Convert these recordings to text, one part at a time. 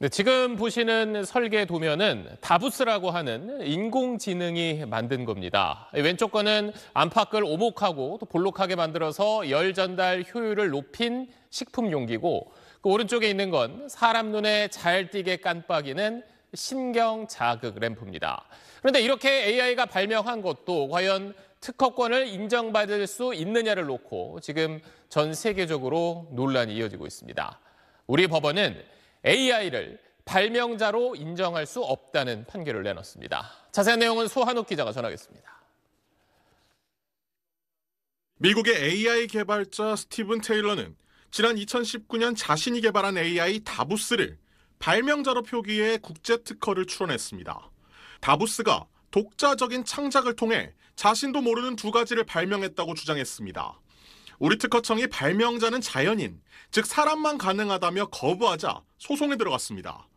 네, 지금 보시는 설계 도면은 다부스라고 하는 인공지능이 만든 겁니다. 왼쪽 거는 안팎을 오목하고 또 볼록하게 만들어서 열 전달 효율을 높인 식품 용기고 그 오른쪽에 있는 건 사람 눈에 잘 띄게 깜빡이는 신경 자극 램프입니다. 그런데 이렇게 AI가 발명한 것도 과연 특허권을 인정받을 수 있느냐를 놓고 지금 전 세계적으로 논란이 이어지고 있습니다. 우리 법원은 AI를 발명자로 인정할 수 없다는 판결을 내놨습니다. 자세한 내용은 소한욱 기자가 전하겠습니다. 미국의 AI 개발자 스티븐 테일러는 지난 2019년 자신이 개발한 AI 다부스를 발명자로 표기해 국제 특허를 출원했습니다. 다부스가 독자적인 창작을 통해 자신도 모르는 두 가지를 발명했다고 주장했습니다. 우리 특허청이 발명자는 자연인, 즉 사람만 가능하다며 거부하자 소송에 들어갔습니다.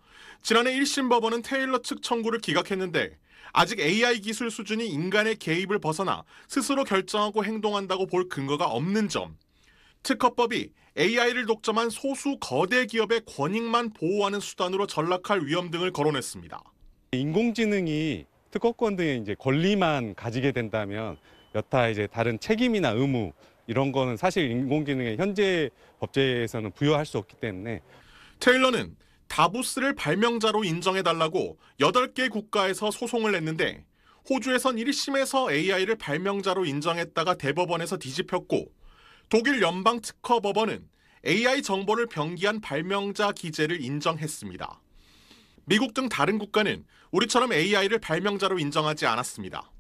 지난해 1심 법원은 테일러 측 청구를 기각했는데 아직 AI 기술 수준이 인간의 개입을 벗어나 스스로 결정하고 행동한다고 볼 근거가 없는 점, 특허법이 AI를 독점한 소수 거대 기업의 권익만 보호하는 수단으로 전락할 위험 등을 거론했습니다. 인공지능이 특허권 등의 이제 권리만 가지게 된다면 여타 이제 다른 책임이나 의무 이런 거는 사실 인공지능의 현재 법제에서는 부여할 수 없기 때문에 테일러는 다보스를 발명자로 인정해달라고 8개 국가에서 소송을 냈는데 호주에선 1심에서 AI를 발명자로 인정했다가 대법원에서 뒤집혔고 독일 연방특허법원은 AI 정보를 병기한 발명자 기재를 인정했습니다. 미국 등 다른 국가는 우리처럼 AI를 발명자로 인정하지 않았습니다.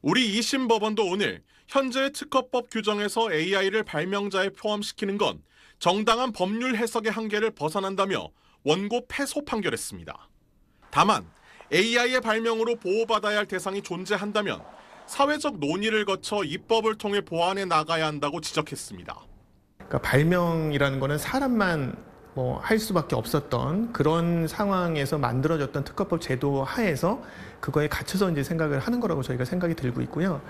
우리 2심 법원도 오늘 현재 의 특허법 규정에서 AI를 발명자에 포함시키는 건 정당한 법률 해석의 한계를 벗어난다며 원고 패소 판결했습니다. 다만 AI의 발명으로 보호받아야 할 대상이 존재한다면 사회적 논의를 거쳐 입법을 통해 보완해 나가야 한다고 지적했습니다. 그러니까 발명이라는 것은 사람만 뭐할 수밖에 없었던 그런 상황에서 만들어졌던 특허법 제도 하에서 그거에 갇혀서 이제 생각을 하는 거라고 저희가 생각이 들고 있고요.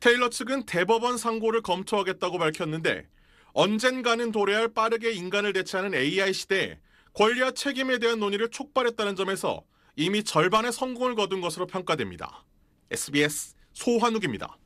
테일러 측은 대법원 상고를 검토하겠다고 밝혔는데 언젠가는 도래할 빠르게 인간을 대체하는 AI 시대에 권리와 책임에 대한 논의를 촉발했다는 점에서 이미 절반의 성공을 거둔 것으로 평가됩니다. SBS 소환욱입니다.